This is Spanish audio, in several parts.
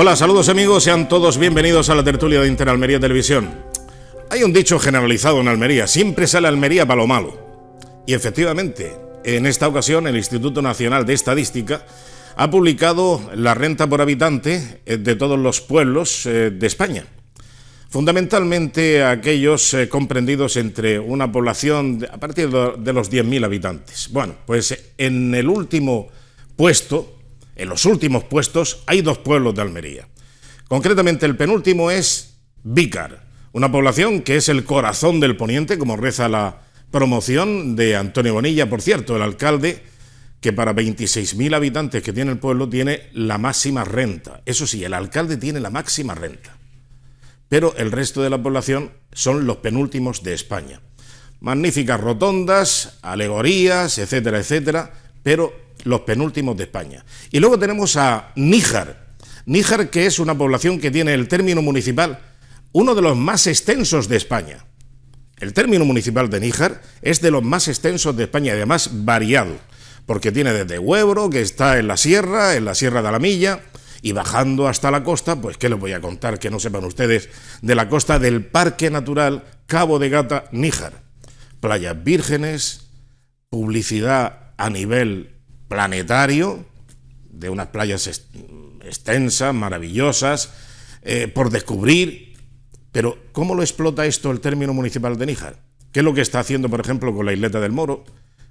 Hola, saludos amigos, sean todos bienvenidos a la tertulia de Interalmería Televisión. Hay un dicho generalizado en Almería, siempre sale Almería para lo malo. Y efectivamente, en esta ocasión el Instituto Nacional de Estadística ha publicado la renta por habitante eh, de todos los pueblos eh, de España. Fundamentalmente aquellos eh, comprendidos entre una población a partir de los 10.000 habitantes. Bueno, pues en el último puesto en los últimos puestos hay dos pueblos de Almería. Concretamente el penúltimo es Vícar, una población que es el corazón del poniente, como reza la promoción de Antonio Bonilla, por cierto, el alcalde que para 26.000 habitantes que tiene el pueblo tiene la máxima renta. Eso sí, el alcalde tiene la máxima renta. Pero el resto de la población son los penúltimos de España. Magníficas rotondas, alegorías, etcétera, etcétera, pero los penúltimos de España. Y luego tenemos a Níjar. Níjar que es una población que tiene el término municipal uno de los más extensos de España. El término municipal de Níjar es de los más extensos de España además variado, porque tiene desde Huebro, que está en la sierra, en la sierra de Alamilla, y bajando hasta la costa, pues qué les voy a contar que no sepan ustedes, de la costa del Parque Natural Cabo de Gata Níjar. Playas vírgenes, publicidad a nivel planetario, de unas playas extensas, maravillosas, eh, por descubrir. Pero, ¿cómo lo explota esto el término municipal de Níjar? ¿Qué es lo que está haciendo, por ejemplo, con la isleta del Moro?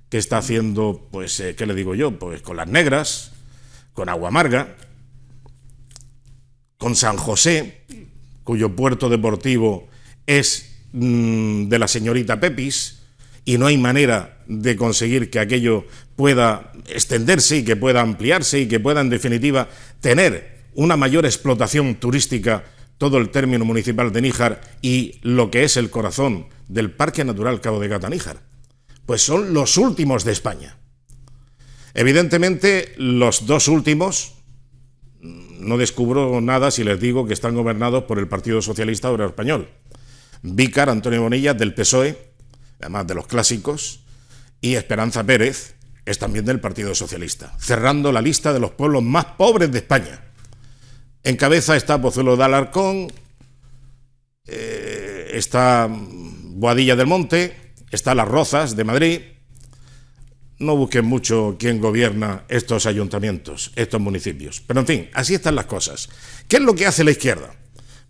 ¿Qué está haciendo, pues, eh, qué le digo yo? Pues con las negras, con Agua Amarga, con San José, cuyo puerto deportivo es mm, de la señorita Pepis, y no hay manera de conseguir que aquello pueda extenderse y que pueda ampliarse y que pueda, en definitiva, tener una mayor explotación turística todo el término municipal de Níjar y lo que es el corazón del Parque Natural Cabo de Gata Níjar. Pues son los últimos de España. Evidentemente, los dos últimos, no descubro nada si les digo que están gobernados por el Partido Socialista Obrero Español. Vícar, Antonio Bonilla, del PSOE, además de los clásicos, y Esperanza Pérez, es también del Partido Socialista, cerrando la lista de los pueblos más pobres de España. En cabeza está Pozuelo de Alarcón, eh, está Boadilla del Monte, está Las Rozas de Madrid. No busquen mucho quién gobierna estos ayuntamientos, estos municipios. Pero en fin, así están las cosas. ¿Qué es lo que hace la izquierda?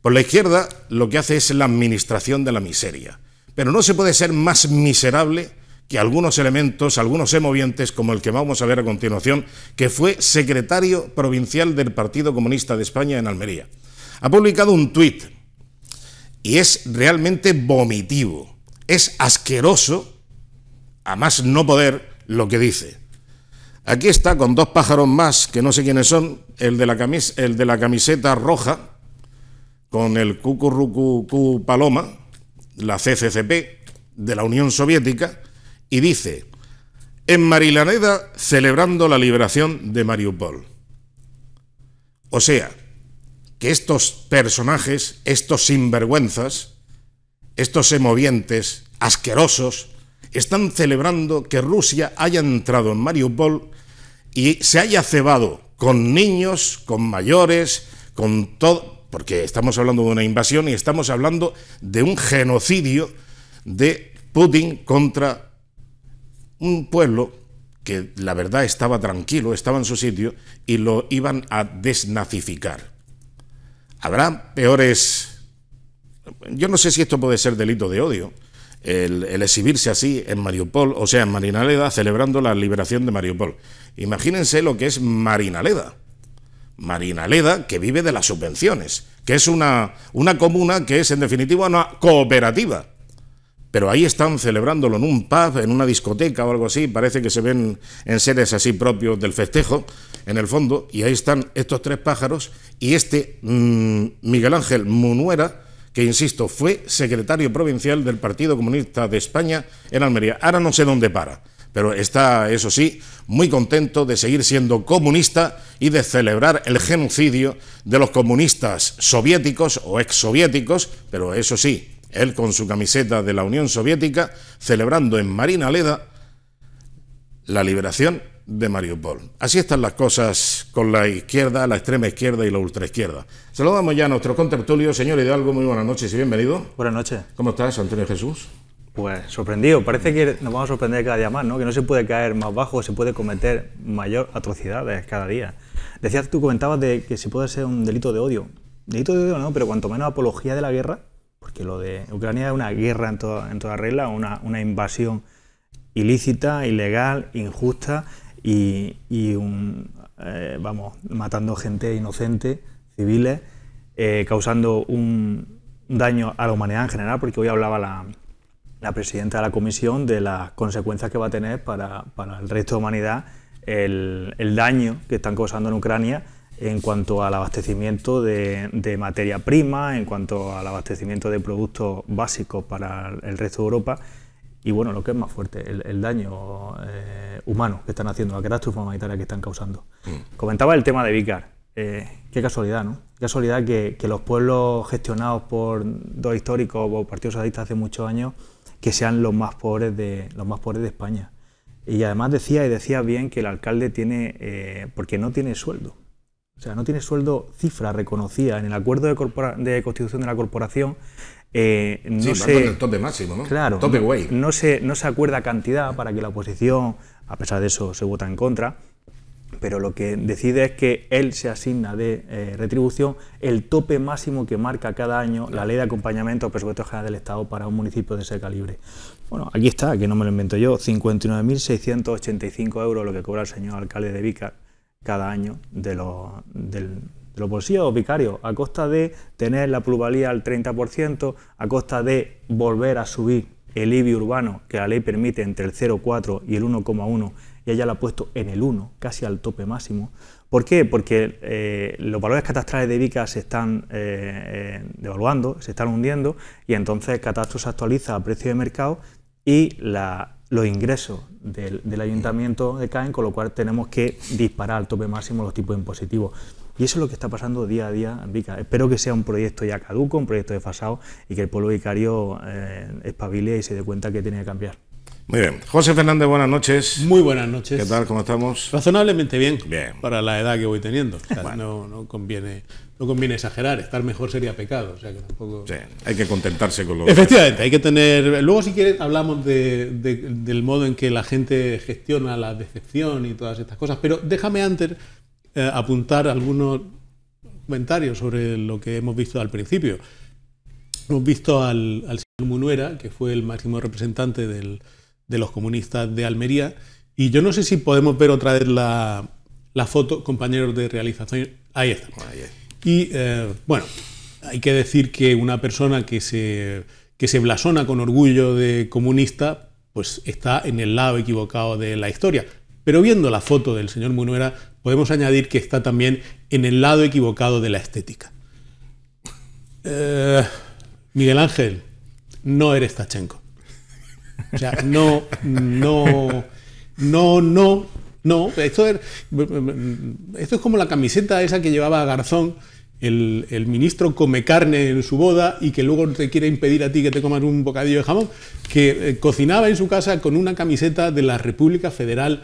Pues la izquierda lo que hace es la administración de la miseria. Pero no se puede ser más miserable que algunos elementos, algunos emovientes, como el que vamos a ver a continuación, que fue secretario provincial del Partido Comunista de España en Almería. Ha publicado un tuit y es realmente vomitivo, es asqueroso, a más no poder, lo que dice. Aquí está con dos pájaros más, que no sé quiénes son, el de la, camiseta roja, con el cucurrucucu paloma, la CCCP, de la Unión Soviética, y dice, en Marilaneda celebrando la liberación de Mariupol. O sea, que estos personajes, estos sinvergüenzas, estos emovientes, asquerosos, están celebrando que Rusia haya entrado en Mariupol y se haya cebado con niños, con mayores, con todo, porque estamos hablando de una invasión y estamos hablando de un genocidio de Putin contra un pueblo que la verdad estaba tranquilo, estaba en su sitio, y lo iban a desnazificar. Habrá peores... Yo no sé si esto puede ser delito de odio, el, exhibirse así en Mariupol, o sea, en Marinaleda, celebrando la liberación de Mariupol. Imagínense lo que es Marinaleda. Marinaleda, que vive de las subvenciones, que es una, una comuna que es en definitiva una cooperativa pero ahí están celebrándolo en un pub, en una discoteca o algo así, parece que se ven en seres así propios del festejo, en el fondo, y ahí están estos tres pájaros y este mm, Miguel Ángel Munuera, que insisto, fue secretario provincial del Partido Comunista de España en Almería. Ahora no sé dónde para, pero está, eso sí, muy contento de seguir siendo comunista y de celebrar el genocidio de los comunistas soviéticos o exsoviéticos, pero eso sí, él con su camiseta de la Unión Soviética celebrando en Marina Leda la liberación de Mariupol. Así están las cosas con la izquierda, la extrema izquierda y la ultraizquierda. Saludamos ya a nuestro contertulio, señor Hidalgo, muy buenas noches y bienvenido. Buenas noches. ¿Cómo estás, Antonio Jesús? Pues sorprendido, parece que nos vamos a sorprender cada día más, ¿no? Que no se puede caer más bajo, se puede cometer mayor atrocidades cada día. Decías, tú comentabas de que si puede ser un delito de odio. Delito de odio no, pero cuanto menos apología de la guerra, porque lo de Ucrania es una guerra en toda, en regla, una, invasión ilícita, ilegal, injusta y, y un, eh, vamos, matando gente inocente, civiles, eh, causando un daño a la humanidad en general, porque hoy hablaba la, la presidenta de la comisión de las consecuencias que va a tener para, para el resto de la humanidad el, el daño que están causando en Ucrania en cuanto al abastecimiento de, materia prima, en cuanto al abastecimiento de productos básicos para el resto de Europa y bueno, lo que es más fuerte, el, daño eh, humano que están haciendo, la catástrofe humanitaria que están causando. Mm. Comentaba el tema de Vicar, eh, qué casualidad, ¿no? casualidad que, los pueblos gestionados por dos históricos o partidos sadistas hace muchos años que sean los más pobres de, los más pobres de España. Y además decía, y decía bien, que el alcalde tiene, eh, porque no tiene sueldo, o sea, no tiene sueldo cifra reconocida en el acuerdo de, constitución de la corporación. Eh, no sí, se, el tope máximo, ¿no? Claro. Tope No, se, no se acuerda cantidad para que la oposición, a pesar de eso, se vota en contra. Pero lo que decide es que él se asigna de eh, retribución el tope máximo que marca cada año la ley de acompañamiento a general del Estado para un municipio de ese calibre. Bueno, aquí está, que no me lo invento yo, 59.685 euros lo que cobra el señor alcalde de Vica cada año de los, del, de los bolsillos vicarios, a costa de tener la plusvalía al 30%, a costa de volver a subir el IBI urbano, que la ley permite entre el 0,4 y el 1,1, y ella la ha puesto en el 1, casi al tope máximo. ¿Por qué? Porque eh, los valores catastrales de Vica se están eh, eh, devaluando, se están hundiendo, y entonces catastro se actualiza a precio de mercado y la, los ingresos del, ayuntamiento decaen, con lo cual tenemos que disparar al tope máximo los tipos impositivos. Y eso es lo que está pasando día a día en Vica. Espero que sea un proyecto ya caduco, un proyecto desfasado y que el pueblo vicario eh, y se dé cuenta que tiene que cambiar. Muy bien. José Fernández, buenas noches. Muy buenas noches. ¿Qué tal? ¿Cómo estamos? Razonablemente bien. Bien. Para la edad que voy teniendo. no, conviene, exagerar. Estar mejor sería pecado. O sea, que tampoco... Sí, hay que contentarse con lo Efectivamente, hay que tener. Luego, si quieres, hablamos del modo en que la gente gestiona la decepción y todas estas cosas. Pero déjame antes eh, apuntar algunos comentarios sobre lo que hemos visto al principio. Hemos visto al, al señor Munuera, que fue el máximo representante del de los comunistas de Almería. Y yo no sé si podemos ver otra vez la, foto, compañeros de realización. Ahí está. Y eh, bueno, hay que decir que una persona que se, se blasona con orgullo de comunista, pues está en el lado equivocado de la historia. Pero viendo la foto del señor Munuera, podemos añadir que está también en el lado equivocado de la estética. Eh, Miguel Ángel, no eres Tachenko. O sea, no, no, no, no, no. Esto es, como la camiseta esa que llevaba Garzón. El, ministro come carne en su boda y que luego te quiere impedir a ti que te comas un bocadillo de jamón, que eh, cocinaba en su casa con una camiseta de la República Federal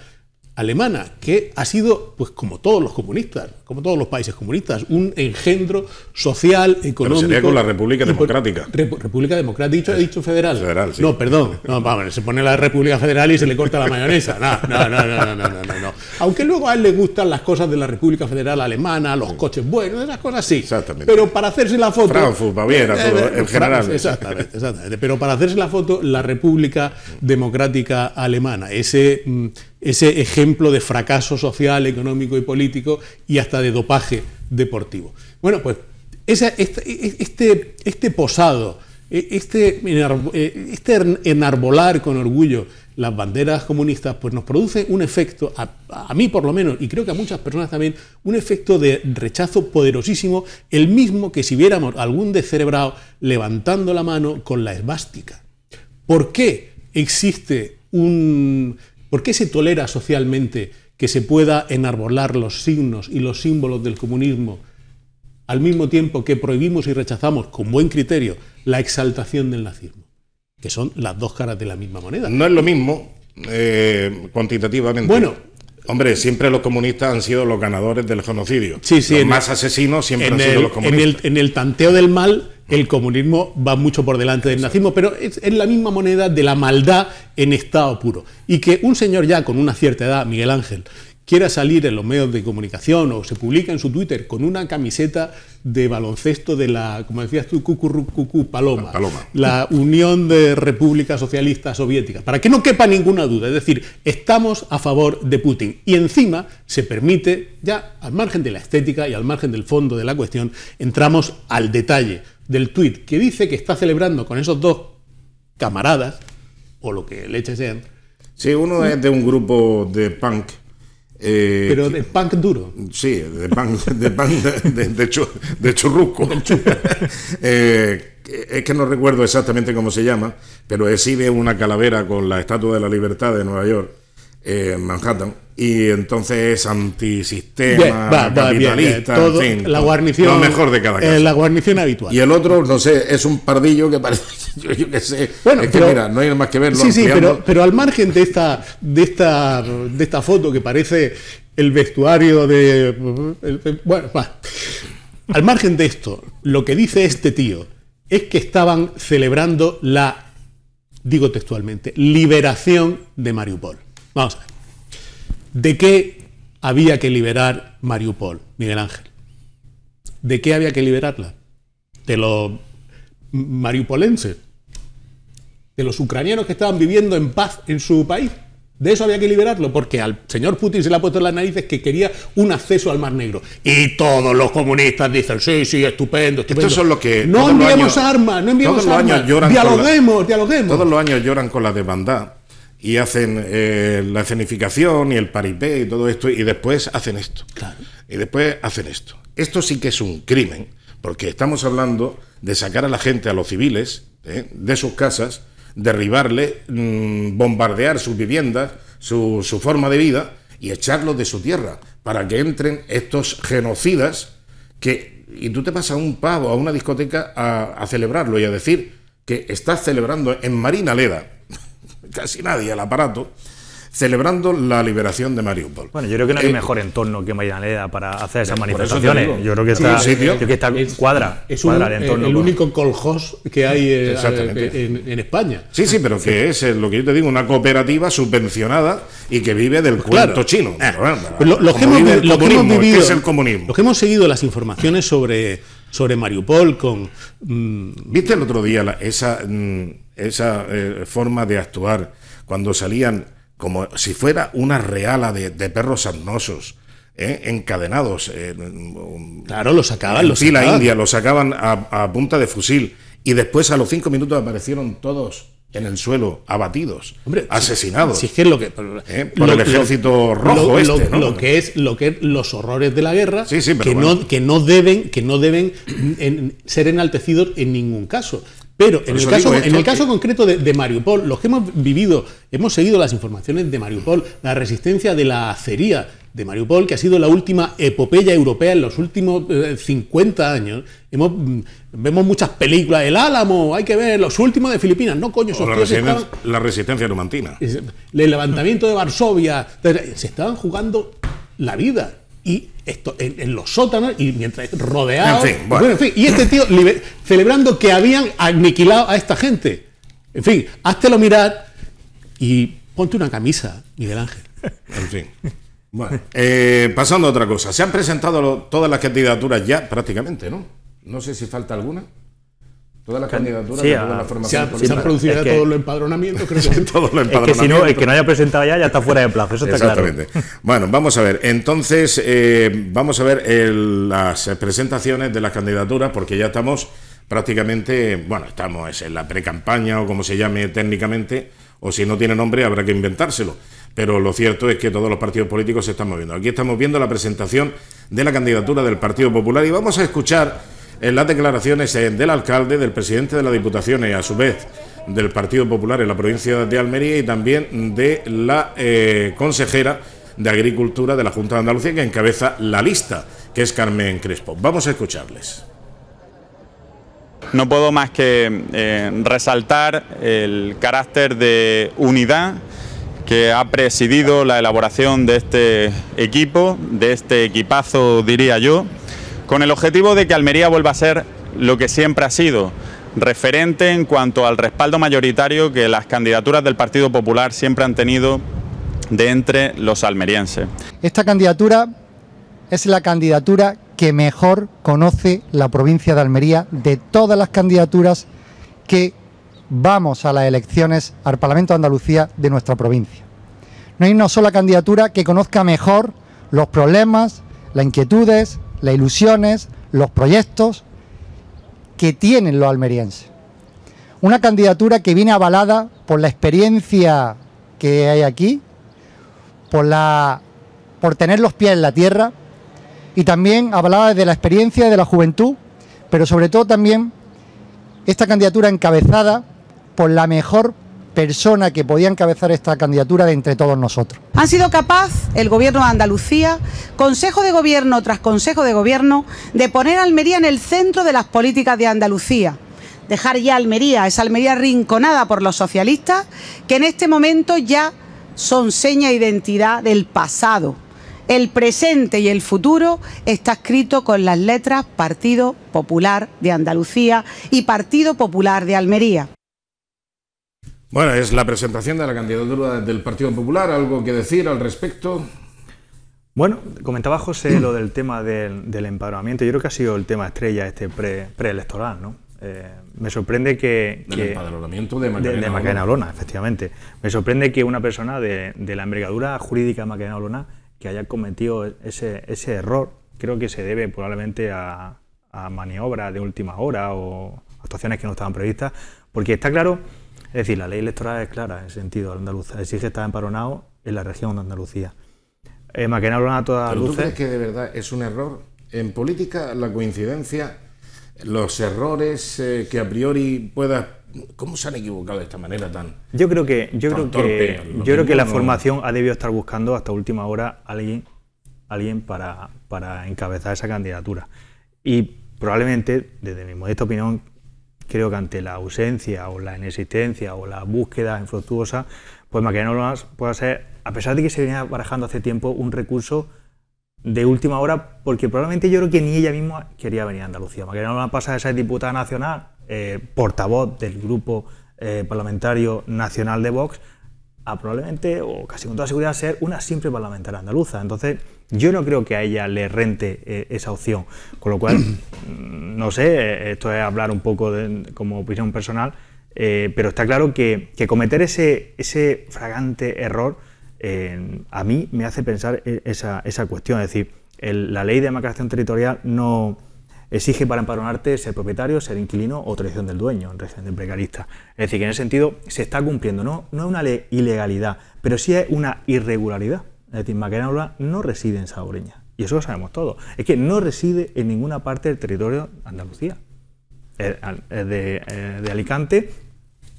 alemana, que ha sido, pues como todos los comunistas, como todos los países comunistas, un engendro social, económico. Pero sería con la República Democrática. República Democrática, dicho, he dicho federal. Federal, sí. No, perdón. No, se pone la República Federal y se le corta la mayonesa. No, no, no, no, no, no, Aunque luego a él le gustan las cosas de la República Federal alemana, los coches buenos, esas cosas sí. Exactamente. Pero para hacerse la foto. Frankfurt, Baviera, eh, todo, eh, en general. Exactamente, exactamente. Pero para hacerse la foto, la República Democrática Alemana, ese mm, ese ejemplo de fracaso social, económico y político y hasta de dopaje deportivo. Bueno, pues este, este, posado, e, este, e, este enarbolar con orgullo las banderas comunistas, pues nos produce un efecto, a, mí por lo menos, y creo que a muchas personas también, un efecto de rechazo poderosísimo, el mismo que si viéramos algún descerebrado levantando la mano con la esvástica. ¿Por qué existe un, ¿Por qué se tolera socialmente que se pueda enarbolar los signos y los símbolos del comunismo al mismo tiempo que prohibimos y rechazamos con buen criterio la exaltación del nazismo? Que son las dos caras de la misma moneda. No es lo mismo eh, cuantitativamente. Bueno, Hombre, siempre los comunistas han sido los ganadores del genocidio. Sí, sí, los más asesinos siempre han sido los comunistas. En el, en el, tanteo del mal el comunismo va mucho por delante del nazismo, pero es, la misma moneda de la maldad en estado puro. Y que un señor ya con una cierta edad, Miguel Ángel, quiera salir en los medios de comunicación o se publica en su Twitter con una camiseta de baloncesto de la, como decías tú, paloma, la Unión de Repúblicas Socialistas Soviéticas, para que no quepa ninguna duda, es decir, estamos a favor de Putin y encima se permite, ya al margen de la estética y al margen del fondo de la cuestión, entramos al detalle del tuit que dice que está celebrando con esos dos camaradas, o lo que leche sean. Sí, uno es de un grupo de punk. Eh, pero de punk duro. Sí, de punk de, punk eh, es que no recuerdo exactamente cómo se llama, pero exhibe una calavera con la Estatua de la Libertad de Nueva York, eh, en Manhattan, y entonces antisistema, capitalista, la guarnición, lo mejor de cada eh, la guarnición habitual. Y el otro, no sé, es un pardillo que parece, es que mira, no hay más que verlo. Sí, sí, pero, pero, al margen de esta, de esta, de esta foto que parece el vestuario de, bueno, al margen de esto, lo que dice este tío es que estaban celebrando la, digo textualmente, liberación de Mariupol. Vamos a ver. ¿De qué había que liberar Mariupol, Miguel Ángel? ¿De qué había que liberarla? De los mariupolenses, de los ucranianos que estaban viviendo en paz en su país. De eso había que liberarlo, porque al señor Putin se le ha puesto en las narices que quería un acceso al Mar Negro. Y todos los comunistas dicen, sí, sí, estupendo, estupendo. son lo que... No enviamos armas, no enviamos armas. dialoguemos, dialoguemos. Todos los años lloran con la demanda y hacen eh, la escenificación y el paripé y todo esto, y después hacen esto. Y después hacen esto. Esto sí que es un crimen, porque estamos hablando de sacar a la gente, a los civiles, ¿eh? de sus casas, derribarle, mm, bombardear sus viviendas, su, forma de vida, y echarlos de su tierra, para que entren estos genocidas que... Y tú te pasas a un pavo, a una discoteca, a, a celebrarlo y a decir que estás celebrando en Marina Leda casi nadie al aparato, celebrando la liberación de Mariupol. Bueno, yo creo que no hay eh, mejor entorno que Maidaneda para hacer esas manifestaciones. Yo creo que está, Creo que está cuadra, es el, eh, el, único Coljós que hay eh, en, España. Sí, sí, pero que es lo que yo te digo, una cooperativa subvencionada y que vive del cuarto pues cuento chino. lo, que hemos, vivido, es el comunismo. Los que hemos seguido las informaciones sobre sobre Mariupol, con... Mm, ¿Viste el otro día esa, mm, esa eh, forma de actuar cuando salían como si fuera una reala de, perros sarnosos? ¿eh? encadenados. Eh, claro, los sacaban, los la India, los sacaban a punta de fusil. Y después a los cinco minutos aparecieron todos en el suelo, abatidos, asesinados. Si, es lo que ¿eh? por el ejército rojo este, lo, que es lo que los horrores de la guerra, que, no, que no deben que no deben ser enaltecidos en ningún caso. Pero en el, caso, en el, caso, concreto de, Mariupol, los que hemos vivido, hemos seguido las informaciones de Mariupol, la resistencia de la acería de Mariupol, que ha sido la última epopeya europea en los últimos 50 eh, años. Mm, vemos muchas películas, El Álamo, hay que ver, los últimos de Filipinas, no coño, esos la, estaban, la resistencia numantina. El levantamiento de Varsovia, se estaban jugando la vida. Y esto, en, los sótanos y mientras rodeaban En fin, bueno. y este tío celebrando que habían aniquilado a esta gente. En fin, lo mirar y ponte una camisa, Miguel Ángel. En fin. Bueno, eh, pasando a otra cosa. Se han presentado todas las candidaturas ya prácticamente, ¿no? No sé si falta alguna. Todas las candidaturas, de toda la formación. Se, se han producido ya todos los empadronamientos, creo que. que si no, el que no haya presentado ya, ya está fuera de plazo, eso está Exactamente. Bueno, vamos a ver. Entonces, eh, vamos a ver las presentaciones de las candidaturas, porque ya estamos prácticamente, bueno, estamos en la precampaña, o como se llame técnicamente, o si no tiene nombre habrá que inventárselo. Pero lo cierto es que todos los partidos políticos se están moviendo. Aquí estamos viendo la presentación de la candidatura del Partido Popular y vamos a escuchar en las declaraciones del alcalde, del presidente de la Diputación y a su vez del Partido Popular en la provincia de Almería y también de la eh, consejera de Agricultura de la Junta de Andalucía que encabeza la lista, que es Carmen Crespo. Vamos a escucharles. No puedo más que eh, resaltar el carácter de unidad que ha presidido la elaboración de este equipo, de este equipazo diría yo, con el objetivo de que Almería vuelva a ser lo que siempre ha sido, referente en cuanto al respaldo mayoritario que las candidaturas del Partido Popular siempre han tenido de entre los almerienses. Esta candidatura es la candidatura que mejor conoce la provincia de Almería de todas las candidaturas que vamos a las elecciones al Parlamento de Andalucía de nuestra provincia. No hay una sola candidatura que conozca mejor los problemas, las inquietudes, las ilusiones, los proyectos que tienen los almerienses. Una candidatura que viene avalada por la experiencia que hay aquí, por, la, por tener los pies en la tierra y también avalada desde la experiencia de la juventud, pero sobre todo también esta candidatura encabezada por la mejor persona que podía encabezar esta candidatura de entre todos nosotros. Han sido capaz el gobierno de Andalucía, consejo de gobierno tras consejo de gobierno, de poner Almería en el centro de las políticas de Andalucía. Dejar ya Almería, esa Almería rinconada por los socialistas, que en este momento ya son seña de identidad del pasado. El presente y el futuro está escrito con las letras Partido Popular de Andalucía y Partido Popular de Almería. Bueno, es la presentación de la candidatura del Partido Popular. ¿Algo que decir al respecto? Bueno, comentaba José lo del tema del, del empadronamiento. Yo creo que ha sido el tema estrella este preelectoral, ¿no? Eh, me sorprende que... Del empadronamiento de Macarena, de, de Olona. efectivamente. Me sorprende que una persona de, la envergadura jurídica de Macarena Olona que haya cometido ese, error, creo que se debe probablemente a, a maniobras de última hora o actuaciones que no estaban previstas, porque está claro es decir, la ley electoral es clara en el sentido andaluza. Exige estar emparonado en la región de Andalucía. Eh, a todas ¿Pero luces. ¿Tú crees que de verdad es un error? En política, la coincidencia, los errores eh, que a priori pueda...? ¿Cómo se han equivocado de esta manera tan.? Yo creo que, yo creo que, yo creo que la formación ha debido estar buscando hasta última hora alguien, alguien para, para encabezar esa candidatura. Y probablemente, desde mi modesta opinión, creo que ante la ausencia o la inexistencia o la búsqueda infructuosa, pues más puede ser, a pesar de que se venía barajando hace tiempo, un recurso de última hora, porque probablemente yo creo que ni ella misma quería venir a Andalucía. que no pasa de ser diputada nacional, eh, portavoz del grupo eh, parlamentario nacional de Vox, a ah, probablemente, o casi con toda seguridad, ser una simple parlamentaria andaluza. Entonces, yo no creo que a ella le rente eh, esa opción, con lo cual, mm, no sé, esto es hablar un poco de, como opinión personal, eh, pero está claro que, cometer ese, ese fragante error eh, a mí me hace pensar e, esa, cuestión, es decir, la ley de demarcación territorial no exige para empadronarte ser propietario, ser inquilino o tradición del dueño en del precarista. Es decir, que en ese sentido se está cumpliendo, no, no es una ley ilegalidad, pero sí es una irregularidad. Es decir, Macarena no reside en Saboreña. Y eso lo sabemos todos. Es que no reside en ninguna parte del territorio de Andalucía. Es de, Alicante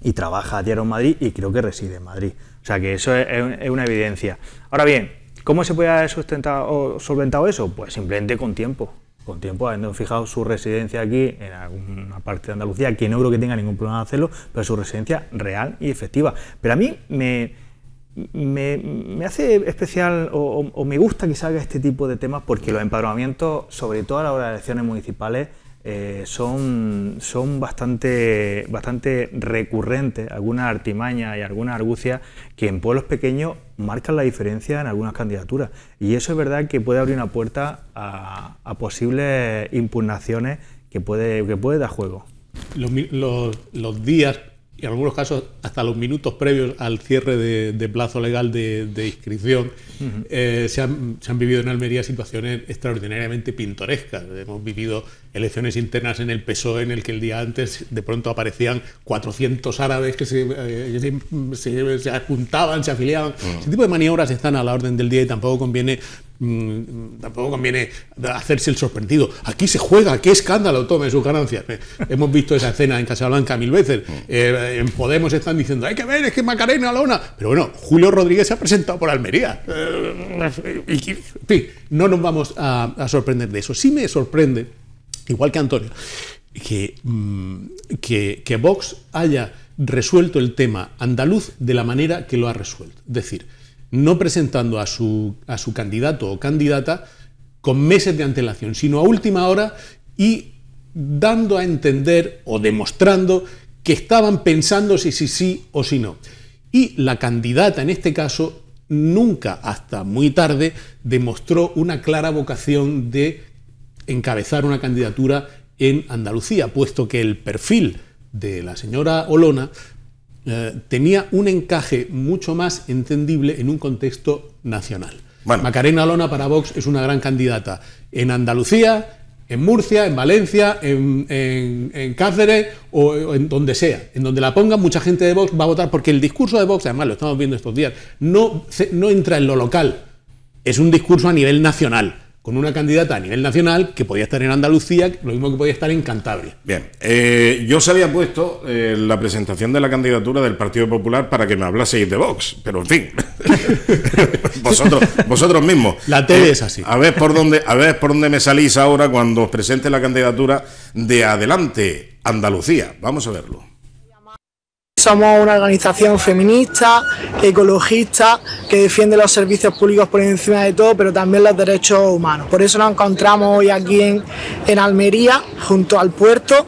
y trabaja diario en Madrid y creo que reside en Madrid. O sea que eso es, una evidencia. Ahora bien, ¿cómo se puede haber o solventado eso? Pues simplemente con tiempo. Con tiempo, habiendo fijado su residencia aquí en alguna parte de Andalucía, que no creo que tenga ningún problema de hacerlo, pero su residencia real y efectiva. Pero a mí me, me, hace especial o, me gusta que salga este tipo de temas porque los empadronamientos, sobre todo a la hora de elecciones municipales, eh, son, son bastante, bastante recurrentes, alguna artimaña y alguna argucia que en pueblos pequeños marcan la diferencia en algunas candidaturas. Y eso es verdad que puede abrir una puerta a, posibles impugnaciones que puede, que puede dar juego. los días en algunos casos hasta los minutos previos al cierre de, plazo legal de, inscripción, eh, se, han, vivido en Almería situaciones extraordinariamente pintorescas. Hemos vivido elecciones internas en el PSOE en el que el día antes de pronto aparecían 400 árabes que eh, se, se, se, juntaban, se afiliaban. Ese tipo de maniobras están a la orden del día y tampoco conviene Mm, tampoco conviene hacerse el sorprendido. Aquí se juega, qué escándalo, tome sus ganancias. Eh, hemos visto esa escena en Casablanca mil veces. Eh, en Podemos están diciendo, hay que ver, es que Macarena una Pero bueno, Julio Rodríguez se ha presentado por Almería. Eh, en fin, no nos vamos a, sorprender de eso. Sí me sorprende, igual que Antonio, que, mm, que, que, Vox haya resuelto el tema andaluz de la manera que lo ha resuelto. decir, no presentando a su, candidato o candidata con meses de antelación, sino a última hora y dando a entender o demostrando que estaban pensando si sí sí o si no. Y la candidata en este caso nunca hasta muy tarde demostró una clara vocación de encabezar una candidatura en Andalucía, puesto que el perfil de la señora Olona eh, tenía un encaje mucho más entendible en un contexto nacional. Macarena Lona para Vox es una gran candidata. En Andalucía, en Murcia, en Valencia, en, Cáceres o, en donde sea. En donde la ponga mucha gente de Vox va a votar porque el discurso de Vox, además lo estamos viendo estos días, no, no entra en lo local. Es un discurso a nivel nacional con una candidata a nivel nacional que podía estar en Andalucía, lo mismo que podía estar en Cantabria. Bien, eh, yo se había puesto eh, la presentación de la candidatura del Partido Popular para que me hablaseis de Vox, pero en fin, vosotros, vosotros mismos. La tele eh, es así. A ver, por dónde, a ver por dónde me salís ahora cuando os presente la candidatura de Adelante Andalucía. Vamos a verlo. Somos una organización feminista, ecologista, que defiende los servicios públicos por encima de todo, pero también los derechos humanos. Por eso nos encontramos hoy aquí en, Almería, junto al puerto.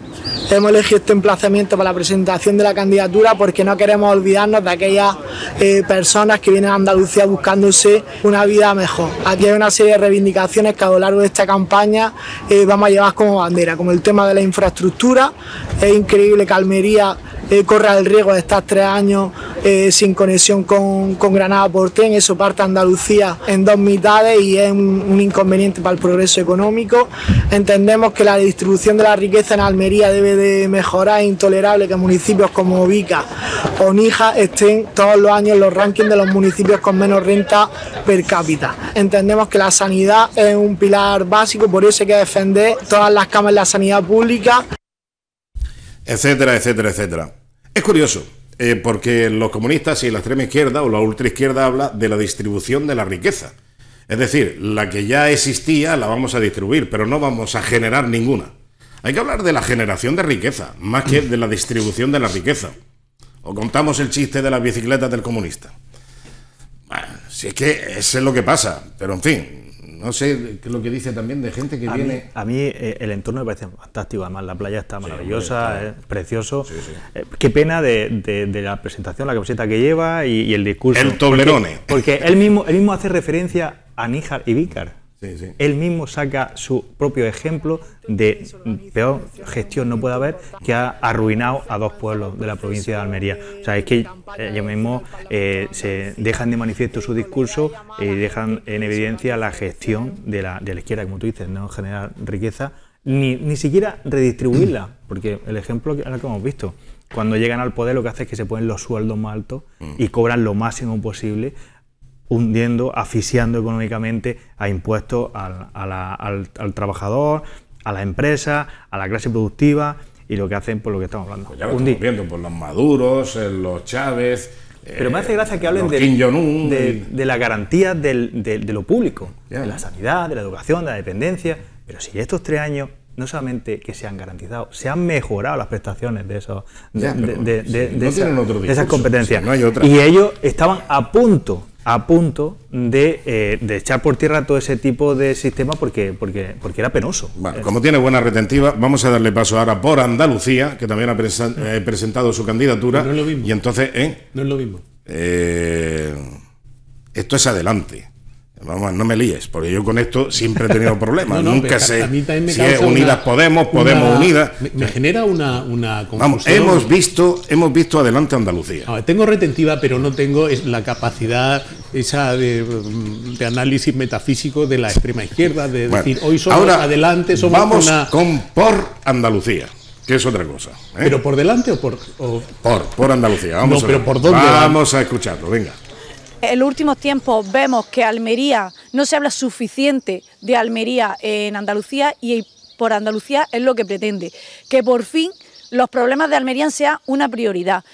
Hemos elegido este emplazamiento para la presentación de la candidatura porque no queremos olvidarnos de aquellas eh, personas que vienen a Andalucía buscándose una vida mejor. Aquí hay una serie de reivindicaciones que a lo largo de esta campaña eh, vamos a llevar como bandera, como el tema de la infraestructura. Es increíble que Almería Corre eh, corra el riesgo de estar tres años eh, sin conexión con, Granada por tren, eso parte Andalucía en dos mitades y es un, inconveniente para el progreso económico. Entendemos que la distribución de la riqueza en Almería debe de mejorar, es intolerable que municipios como Vica o Nija estén todos los años en los rankings de los municipios con menos renta per cápita. Entendemos que la sanidad es un pilar básico, por eso hay que defender todas las camas de la sanidad pública etcétera, etcétera, etcétera. Es curioso, eh, porque los comunistas y la extrema izquierda o la ultra izquierda habla de la distribución de la riqueza. Es decir, la que ya existía la vamos a distribuir, pero no vamos a generar ninguna. Hay que hablar de la generación de riqueza, más que de la distribución de la riqueza. O contamos el chiste de las bicicletas del comunista. Bueno, si es que eso es lo que pasa, pero en fin, no sé lo que dice también de gente que viene. a mí eh, el entorno me parece fantástico, además la playa está maravillosa, es precioso. Eh, qué pena de, la presentación, la camiseta que lleva y, el discurso. El toblerone. Porque, él, mismo, él mismo hace referencia a Níjar y Vícar. Él mismo saca su propio ejemplo de peor gestión no puede haber que ha arruinado a dos pueblos de la provincia de Almería. O sea, es que ellos mismos eh, se dejan de manifiesto su discurso y dejan en evidencia la gestión de la, de la izquierda, como tú dices, no generar riqueza, ni, ni siquiera redistribuirla, porque el ejemplo que, que hemos visto, cuando llegan al poder lo que hace es que se ponen los sueldos más altos mm. y cobran lo máximo posible hundiendo, asfixiando económicamente a impuestos al, trabajador, a la empresa, a la clase productiva y lo que hacen por lo que estamos hablando. Pues ya por los Maduros, los Chávez. Pero me hace eh, gracia que hablen de, de, la garantía de, lo público, de la sanidad, de la educación, de la dependencia. Pero si estos tres años no solamente que se han garantizado, se han mejorado las prestaciones de esos, de, esas competencias. no hay otra. Y ellos estaban a punto a punto eh, de, echar por tierra todo ese tipo de sistema porque, porque, porque era penoso. Bueno, como tiene buena retentiva, vamos a darle paso ahora por Andalucía, que también ha eh, presentado su candidatura. No es lo mismo. Y entonces, ¿eh? No es lo mismo. Eh, esto es adelante. Vamos, no me líes, porque yo con esto siempre he tenido problemas. Nunca sé si Unidas Podemos, Podemos Unidas. Me, genera una, una confusión. Vamos, hemos visto, hemos visto adelante Andalucía. Ah, tengo retentiva, pero no tengo la capacidad esa de, análisis metafísico de la extrema izquierda, de decir, hoy somos ahora adelante, somos una... con por Andalucía que es otra cosa. ¿eh? ¿Pero por delante o por...? Por, por Andalucía, vamos pero ¿por dónde Vamos a escucharlo, venga. En los últimos tiempos vemos que Almería, no se habla suficiente de Almería en Andalucía y por Andalucía es lo que pretende, que por fin los problemas de Almería sean una prioridad.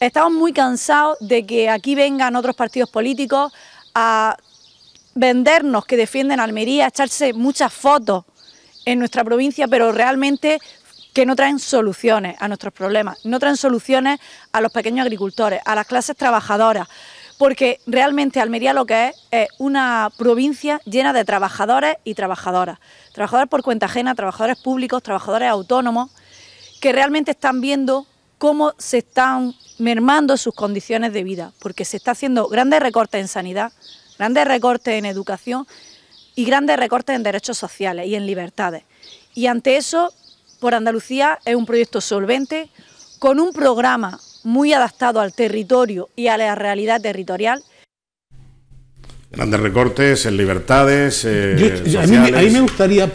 Estamos muy cansados de que aquí vengan otros partidos políticos a vendernos que defienden Almería, a echarse muchas fotos en nuestra provincia, pero realmente que no traen soluciones a nuestros problemas, no traen soluciones a los pequeños agricultores, a las clases trabajadoras porque realmente Almería lo que es es una provincia llena de trabajadores y trabajadoras, trabajadores por cuenta ajena, trabajadores públicos, trabajadores autónomos, que realmente están viendo cómo se están mermando sus condiciones de vida, porque se está haciendo grandes recortes en sanidad, grandes recortes en educación y grandes recortes en derechos sociales y en libertades. Y ante eso, por Andalucía es un proyecto solvente, con un programa muy adaptado al territorio y a la realidad territorial. Grandes recortes en libertades. Eh, a, mí, me gustaría.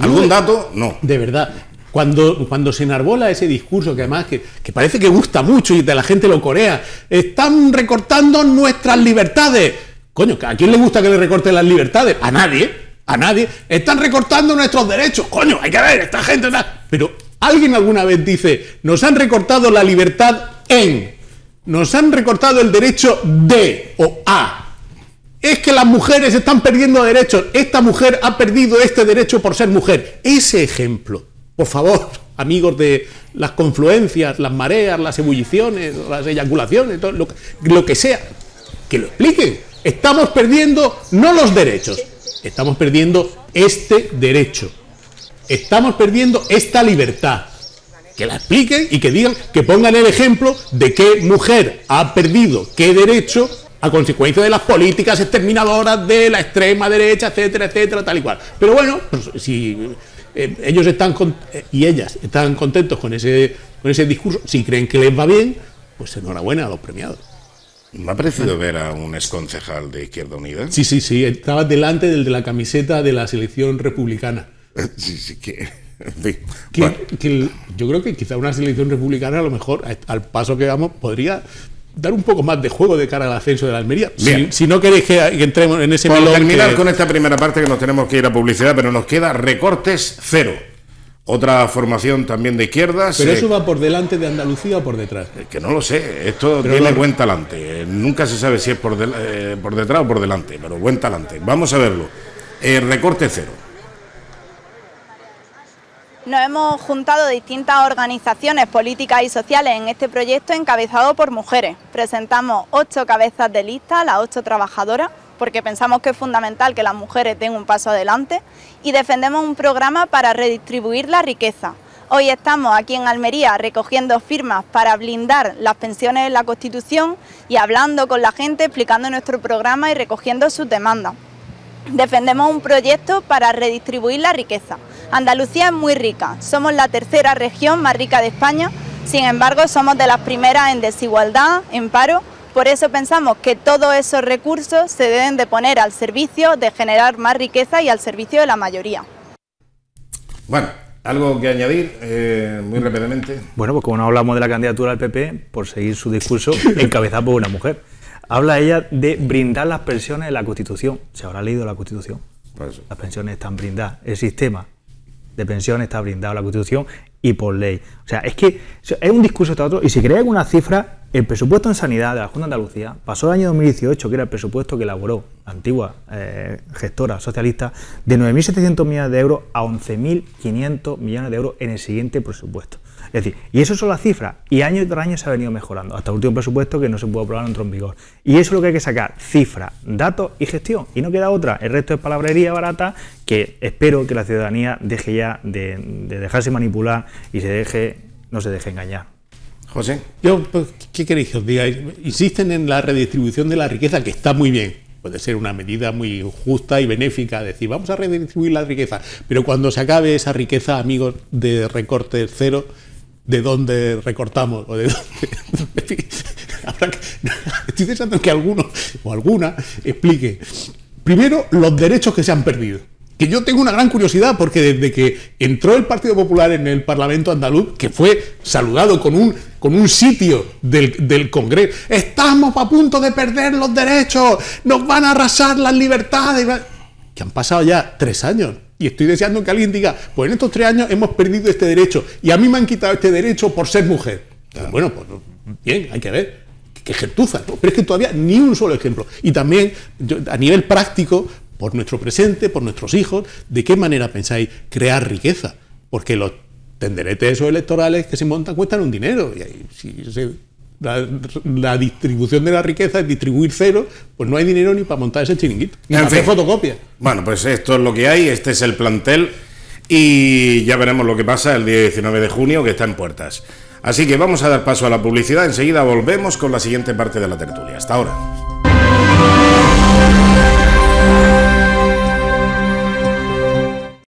¿Algún dato? No. De verdad. Cuando, cuando se enarbola ese discurso, que además que, parece que gusta mucho y de la gente lo corea, están recortando nuestras libertades. Coño, ¿a quién le gusta que le recorten las libertades? A nadie, a nadie. Están recortando nuestros derechos. Coño, hay que ver, esta gente. Pero Alguien alguna vez dice, nos han recortado la libertad en, nos han recortado el derecho de o a. Es que las mujeres están perdiendo derechos. Esta mujer ha perdido este derecho por ser mujer. Ese ejemplo, por favor, amigos de las confluencias, las mareas, las ebulliciones, las eyaculaciones, todo lo, lo que sea, que lo expliquen. Estamos perdiendo no los derechos, estamos perdiendo este derecho estamos perdiendo esta libertad. Que la expliquen y que digan, que pongan el ejemplo de qué mujer ha perdido qué derecho a consecuencia de las políticas exterminadoras de la extrema derecha, etcétera, etcétera, tal y cual. Pero bueno, pues, si eh, ellos están con, eh, y ellas están contentos con ese, con ese discurso, si creen que les va bien, pues enhorabuena a los premiados. Me ha parecido ver a un exconcejal de Izquierda Unida. Sí, sí, sí, estaba delante del de la camiseta de la selección republicana. que, yo creo que quizá una selección republicana, a lo mejor, al paso que vamos, podría dar un poco más de juego de cara al ascenso de la Almería. Si, no queréis que, entremos en ese momento. Para terminar con esta primera parte que nos tenemos que ir a publicidad, pero nos queda recortes cero. Otra formación también de izquierdas. ¿Pero eso va por delante de Andalucía o por detrás? Eh, que no lo sé, esto viene tiene buen talante. Eh, nunca se sabe si es por, eh, por detrás o por delante, pero buen talante. Vamos a verlo. Eh, recorte cero. Nos hemos juntado distintas organizaciones políticas y sociales en este proyecto encabezado por mujeres. Presentamos ocho cabezas de lista, las ocho trabajadoras, porque pensamos que es fundamental que las mujeres den un paso adelante y defendemos un programa para redistribuir la riqueza. Hoy estamos aquí en Almería recogiendo firmas para blindar las pensiones en la Constitución y hablando con la gente, explicando nuestro programa y recogiendo sus demandas. Defendemos un proyecto para redistribuir la riqueza. Andalucía es muy rica, somos la tercera región más rica de España, sin embargo somos de las primeras en desigualdad, en paro, por eso pensamos que todos esos recursos se deben de poner al servicio de generar más riqueza y al servicio de la mayoría. Bueno, ¿Algo que añadir eh, muy rápidamente? Bueno, pues como no hablamos de la candidatura al PP, por seguir su discurso encabezado por una mujer. Habla ella de brindar las pensiones en la Constitución. Se habrá leído la Constitución. Las pensiones están brindadas. El sistema de pensiones está brindado la Constitución y por ley. O sea, es que es un discurso tras otro y si creéis alguna cifra, el presupuesto en sanidad de la Junta de Andalucía pasó el año 2018, que era el presupuesto que elaboró la antigua eh, gestora socialista, de 9.700 millones de euros a 11.500 millones de euros en el siguiente presupuesto. Es decir, y eso son las cifras, y año tras año se ha venido mejorando, hasta el último presupuesto que no se pudo aprobar, no entró en vigor. Y eso es lo que hay que sacar, cifras, datos y gestión, y no queda otra, el resto es palabrería barata que espero que la ciudadanía deje ya de, dejarse manipular y se deje, no se deje engañar. José. Yo, pues, ¿qué queréis que os diga? Insisten en la redistribución de la riqueza, que está muy bien. Puede ser una medida muy justa y benéfica, decir, vamos a redistribuir la riqueza. Pero cuando se acabe esa riqueza, amigos de recorte cero, ¿de dónde recortamos? ¿O de dónde? Estoy pensando que alguno o alguna explique, primero, los derechos que se han perdido que yo tengo una gran curiosidad porque desde que entró el Partido Popular en el Parlamento andaluz, que fue saludado con un, con un sitio del, Congreso, estamos a punto de perder los derechos, nos van a arrasar las libertades, que han pasado ya tres años. Y estoy deseando que alguien diga, pues en estos tres años hemos perdido este derecho y a mí me han quitado este derecho por ser mujer. Pues bueno, pues bien, hay que ver que gentuza, pero es que todavía ni un solo ejemplo. Y también a nivel práctico, por nuestro presente, por nuestros hijos, ¿de qué manera pensáis crear riqueza? Porque los tenderetes electorales que se montan cuestan un dinero. Y si la, distribución de la riqueza es distribuir cero, pues no hay dinero ni para montar ese chiringuito, ni para hacer fotocopias. Bueno, pues esto es lo que hay, este es el plantel y ya veremos lo que pasa el día 19 de junio que está en puertas. Así que vamos a dar paso a la publicidad, enseguida volvemos con la siguiente parte de la tertulia. Hasta ahora.